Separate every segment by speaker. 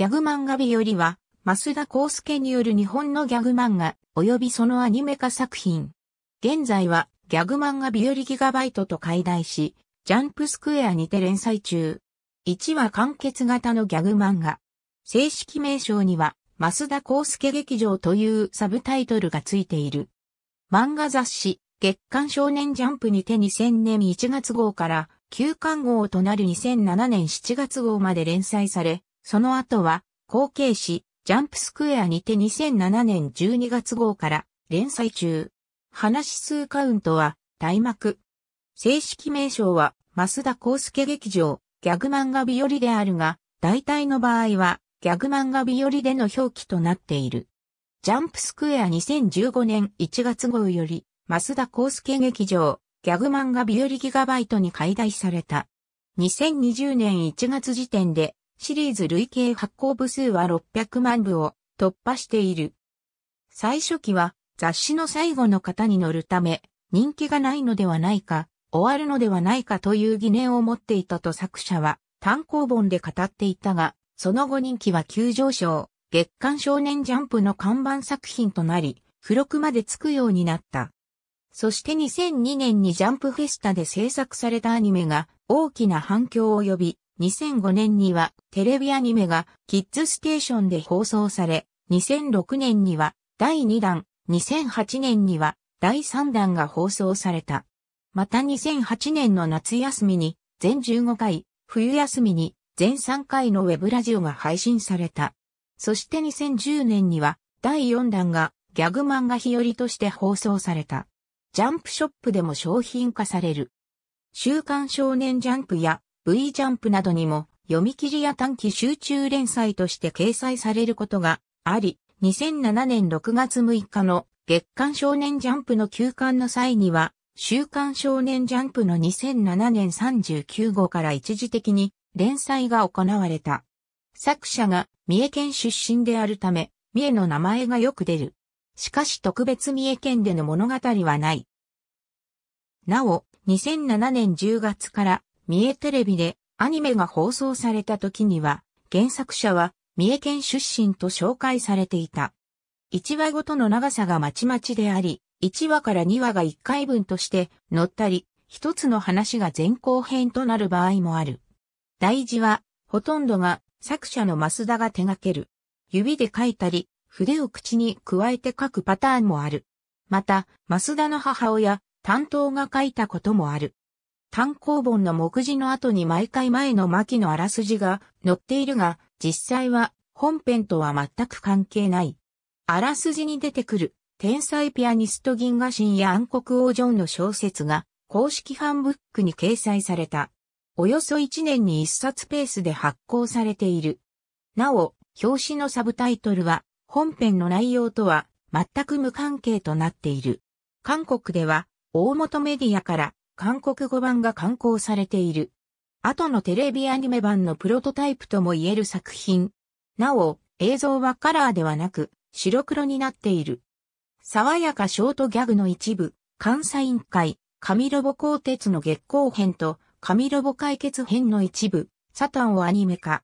Speaker 1: ギャグ漫画日よりは、増田康介による日本のギャグ漫画、及びそのアニメ化作品。現在は、ギャグ漫画日よりギガバイトと解題し、ジャンプスクエアにて連載中。1話完結型のギャグ漫画。正式名称には、増田康介劇場というサブタイトルがついている。漫画雑誌、月刊少年ジャンプにて2000年1月号から、旧刊号となる2007年7月号まで連載され、その後は、後継誌、ジャンプスクエアにて2007年12月号から連載中。話数カウントは、大幕。正式名称は、増田康介劇場、ギャグ漫画日和であるが、大体の場合は、ギャグ漫画日和での表記となっている。ジャンプスクエア2015年1月号より、増田康介劇場、ギャグ漫画日和ギガバイトに解題された。2020年1月時点で、シリーズ累計発行部数は600万部を突破している。最初期は雑誌の最後の方に乗るため、人気がないのではないか、終わるのではないかという疑念を持っていたと作者は単行本で語っていたが、その後人気は急上昇、月刊少年ジャンプの看板作品となり、付録までつくようになった。そして2002年にジャンプフェスタで制作されたアニメが大きな反響を呼び、2005年にはテレビアニメがキッズステーションで放送され、2006年には第2弾、2008年には第3弾が放送された。また2008年の夏休みに全15回、冬休みに全3回のウェブラジオが配信された。そして2010年には第4弾がギャグ漫画日和として放送された。ジャンプショップでも商品化される。週刊少年ジャンプや V ジャンプなどにも読み切りや短期集中連載として掲載されることがあり、2007年6月6日の月刊少年ジャンプの休刊の際には、週刊少年ジャンプの2007年39号から一時的に連載が行われた。作者が三重県出身であるため、三重の名前がよく出る。しかし特別三重県での物語はない。なお、2007年10月から三重テレビでアニメが放送された時には、原作者は三重県出身と紹介されていた。1話ごとの長さがまちまちであり、1話から2話が1回分として載ったり、一つの話が前後編となる場合もある。大事は、ほとんどが作者の増田が手掛ける。指で書いたり、筆を口に加えて書くパターンもある。また、増田の母親、担当が書いたこともある。単行本の目次の後に毎回前の巻のあらすじが載っているが、実際は本編とは全く関係ない。あらすじに出てくる天才ピアニスト銀河神や暗黒王ジョンの小説が公式ファンブックに掲載された。およそ1年に1冊ペースで発行されている。なお、表紙のサブタイトルは本編の内容とは全く無関係となっている。韓国では大元メディアから韓国語版が刊行されている。後のテレビアニメ版のプロトタイプとも言える作品。なお、映像はカラーではなく、白黒になっている。爽やかショートギャグの一部、監査委員会、神ロボ鋼鉄の月光編と、神ロボ解決編の一部、サタンをアニメ化。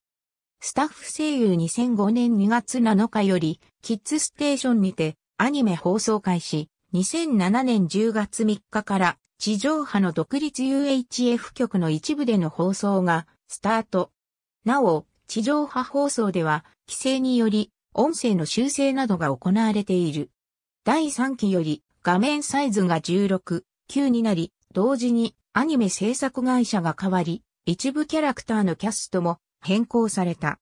Speaker 1: スタッフ声優2005年2月7日より、キッズステーションにて、アニメ放送開始、2007年10月3日から地上波の独立 UHF 局の一部での放送がスタート。なお、地上波放送では、規制により、音声の修正などが行われている。第3期より、画面サイズが16、9になり、同時にアニメ制作会社が変わり、一部キャラクターのキャストも変更された。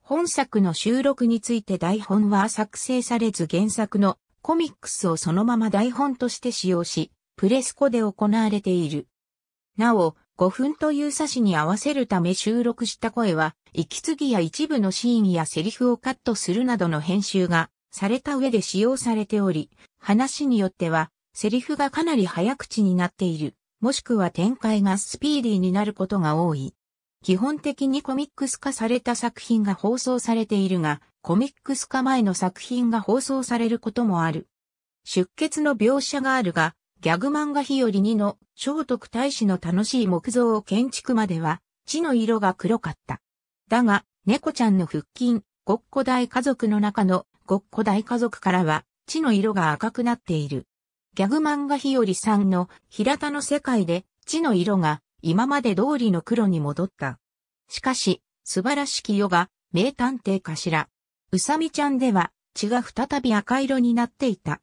Speaker 1: 本作の収録について台本は作成されず原作のコミックスをそのまま台本として使用し、プレスコで行われている。なお、5分という差しに合わせるため収録した声は、息継ぎや一部のシーンやセリフをカットするなどの編集がされた上で使用されており、話によっては、セリフがかなり早口になっている、もしくは展開がスピーディーになることが多い。基本的にコミックス化された作品が放送されているが、コミックス化前の作品が放送されることもある。出血の描写があるが、ギャグ漫画日和2の聖徳太子の楽しい木造を建築までは、地の色が黒かった。だが、猫ちゃんの腹筋、ごっこ大家族の中のごっこ大家族からは、地の色が赤くなっている。ギャグ漫画日和さんの平田の世界で、地の色が今まで通りの黒に戻った。しかし、素晴らしき世が名探偵かしら。うさみちゃんでは血が再び赤色になっていた。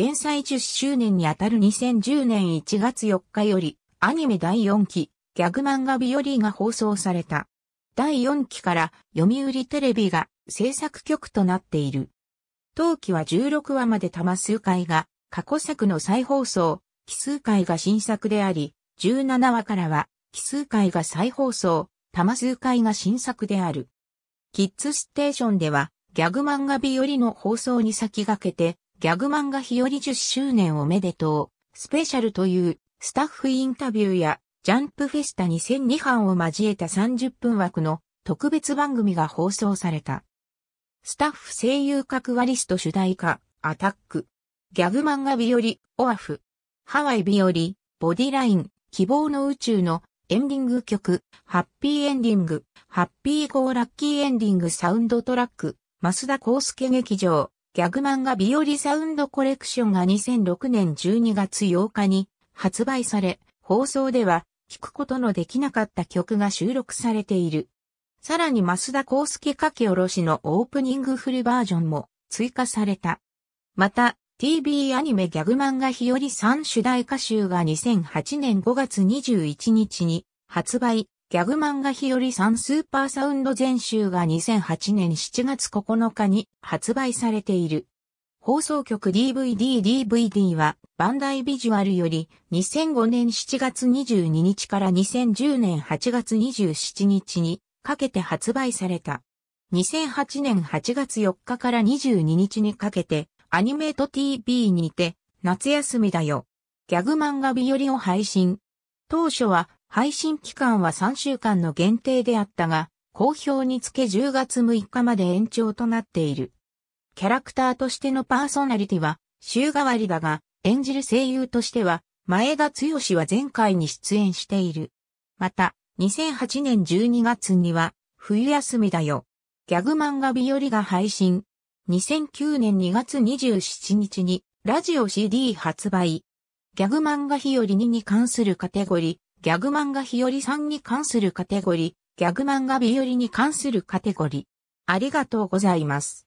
Speaker 1: 連載10周年にあたる2010年1月4日より、アニメ第4期、ギャグ漫画日和が放送された。第4期から読売テレビが制作局となっている。当期は16話まで多数回が過去作の再放送、奇数回が新作であり、17話からは奇数回が再放送、多数回が新作である。キッズステーションではギャグ漫画日和の放送に先駆けてギャグ漫画日和10周年おめでとう、スペシャルというスタッフインタビューやジャンプフェスタ2002班を交えた30分枠の特別番組が放送された。スタッフ声優格割リスト主題歌、アタック、ギャグ漫画日和、オアフ、ハワイ日和、ボディライン、希望の宇宙のエンディング曲、ハッピーエンディング、ハッピーゴーラッキーエンディングサウンドトラック、増田康介劇場、ギャグ漫画日和サウンドコレクションが2006年12月8日に発売され、放送では聴くことのできなかった曲が収録されている。さらに増田康介書き下ろしのオープニングフルバージョンも追加された。また、TV アニメギャグ漫画日和3主題歌集が2008年5月21日に発売、ギャグ漫画日和3スーパーサウンド全集が2008年7月9日に発売されている。放送局 DVD DVD はバンダイビジュアルより2005年7月22日から2010年8月27日にかけて発売された。2008年8月4日から22日にかけてアニメート TV にて夏休みだよ。ギャグ漫画日和を配信。当初は配信期間は3週間の限定であったが、公表につけ10月6日まで延長となっている。キャラクターとしてのパーソナリティは週替わりだが、演じる声優としては、前田剛は前回に出演している。また、2008年12月には、冬休みだよ。ギャグ漫画日和が配信。2009年2月27日に、ラジオ CD 発売。ギャグ漫画日和にに関するカテゴリー。ギャグ漫画日和さんに関するカテゴリー、ギャグ漫画日和に関するカテゴリー。ありがとうございます。